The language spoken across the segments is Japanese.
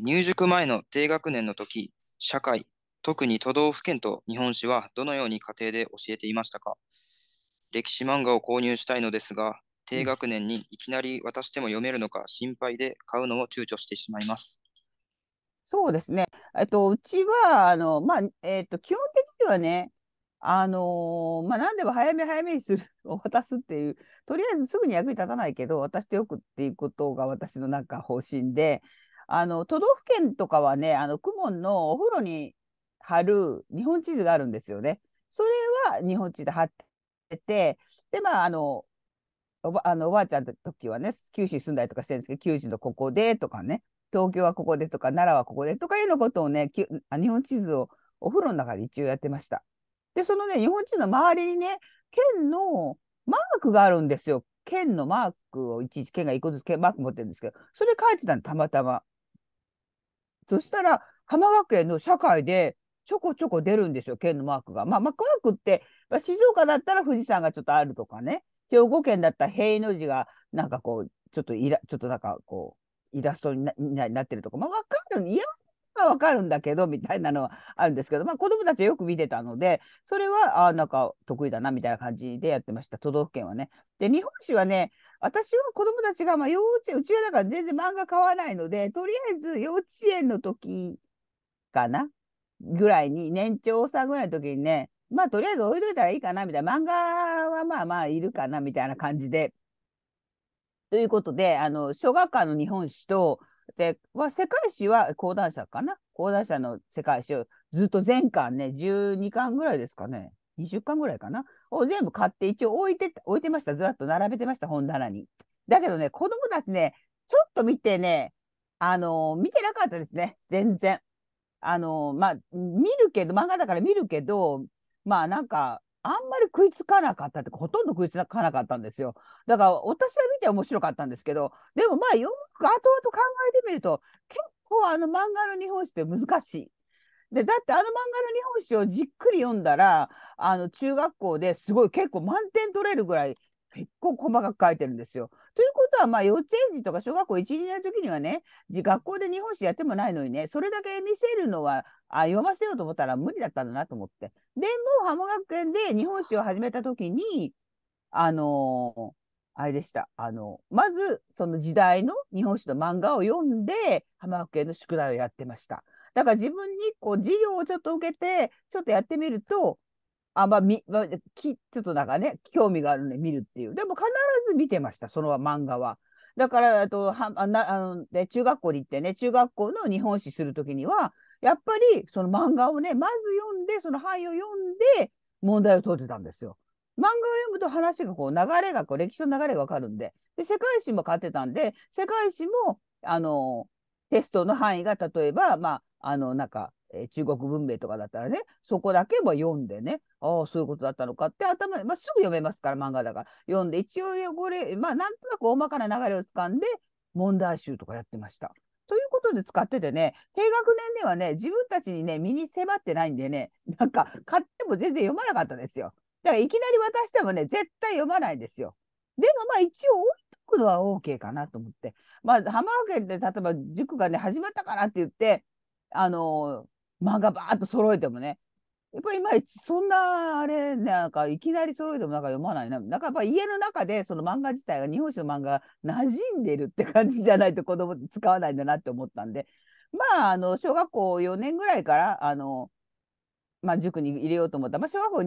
入塾前の低学年の時、社会、特に都道府県と日本史はどのように家庭で教えていましたか歴史漫画を購入したいのですが、低学年にいきなり渡しても読めるのか心配で買うのを躊躇してしまいます。そうですね。えっと、うちは、あの、まあ、えっと、基本的にはね、あのー、まあ、何でも早め早めにする、を渡すっていう、とりあえずすぐに役に立たないけど、渡しておくっていうことが私のなんか方針で、あの都道府県とかはね、あの公文のお風呂に貼る日本地図があるんですよね。それは日本地図貼ってて、で、まあ、あの、おばあのおばあちゃんの時はね、九州住んだりとかしてるんですけど、九州のここでとかね、東京はここでとか、奈良はここでとかいうのことをね、きあ日本地図をお風呂の中で一応やってました。で、そのね、日本地図の周りにね、県のマークがあるんですよ。県のマークをいちいち県が1個ずつマーク持ってるんですけど、それ書いてたの、たまたま。そしたら浜学園の社会でちょこちょこ出るんですよ県のマークが。まあマークって静岡だったら富士山がちょっとあるとかね兵庫県だったら平の字がなんかこうちょっといらちょっとなんかこうイラストになってるとか、まあ、分かるんやはわかるんだけど、みたいなのはあるんですけど、まあ子供たちはよく見てたので、それは、あなんか得意だな、みたいな感じでやってました、都道府県はね。で、日本史はね、私は子供たちが、まあ幼稚園、うちはだから全然漫画買わないので、とりあえず幼稚園の時かなぐらいに、年長さんぐらいの時にね、まあとりあえず置いといたらいいかな、みたいな、漫画はまあまあいるかな、みたいな感じで。ということで、あの、小学館の日本史と、世界史は講談社かな講談社の世界史をずっと全巻ね、12巻ぐらいですかね。20巻ぐらいかなを全部買って一応置いて、置いてました。ずらっと並べてました、本棚に。だけどね、子供たちね、ちょっと見てね、あのー、見てなかったですね、全然。あのー、まあ、見るけど、漫画だから見るけど、まあなんか、あんまり食いつかなかったってほとんど食いつかなかったんですよ。だから私は見て面白かったんですけど、でもまあよく後々考えてみると、結構あの漫画の日本史って難しい。でだってあの漫画の日本史をじっくり読んだらあの中学校ですごい結構満点取れるぐらい結構細かく書いてるんですよ。ということは、まあ、幼稚園児とか小学校1、2年の時にはね、学校で日本史やってもないのにね、それだけ見せるのは、あ読ませようと思ったら無理だったんだなと思って。でも、浜学園で日本史を始めた時に、あのー、あれでした。あのー、まず、その時代の日本史の漫画を読んで、浜学園の宿題をやってました。だから自分にこう授業をちょっと受けて、ちょっとやってみると、あんまみ、き、ちょっとなんかね、興味があるので見るっていう。でも必ず見てました、その漫画は。だから、あと、はあなあので中学校に行ってね、中学校の日本史するときには、やっぱりその漫画をね、まず読んで、その範囲を読んで、問題を解いてたんですよ。漫画を読むと話がこう流れがこう歴史の流れがわかるんでで世界史も買ってたんで世界史もあのテストの範囲が例えばまああのなんかえ中国文明とかだったらね、そこだけは読んでね、ああ、そういうことだったのかって頭で、まあ、すぐ読めますから、漫画だから。読んで、一応これ、まあ、なんとなく大まかな流れをつかんで、問題集とかやってました。ということで使っててね、低学年ではね、自分たちにね、身に迫ってないんでね、なんか買っても全然読まなかったですよ。だからいきなり渡してもね、絶対読まないんですよ。でもまあ一応置いとくのは OK かなと思って。まあ浜県で例えば塾がね、始まったからって言って、あの漫画ばーっと揃えてもね。やっぱりいまいちそんなあれなんかいきなり揃えてもなんか読まないな。なんかやっぱ家の中でその漫画自体が日本史の漫画が馴染んでるって感じじゃないと子供使わないんだなって思ったんで。まあ、あの、小学校4年ぐらいから、あの、まあ、塾に入れようと思った。まあ、小学校 2, 2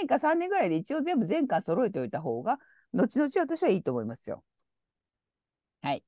年か3年ぐらいで一応全部全巻揃えておいた方が、後々私はいいと思いますよ。はい。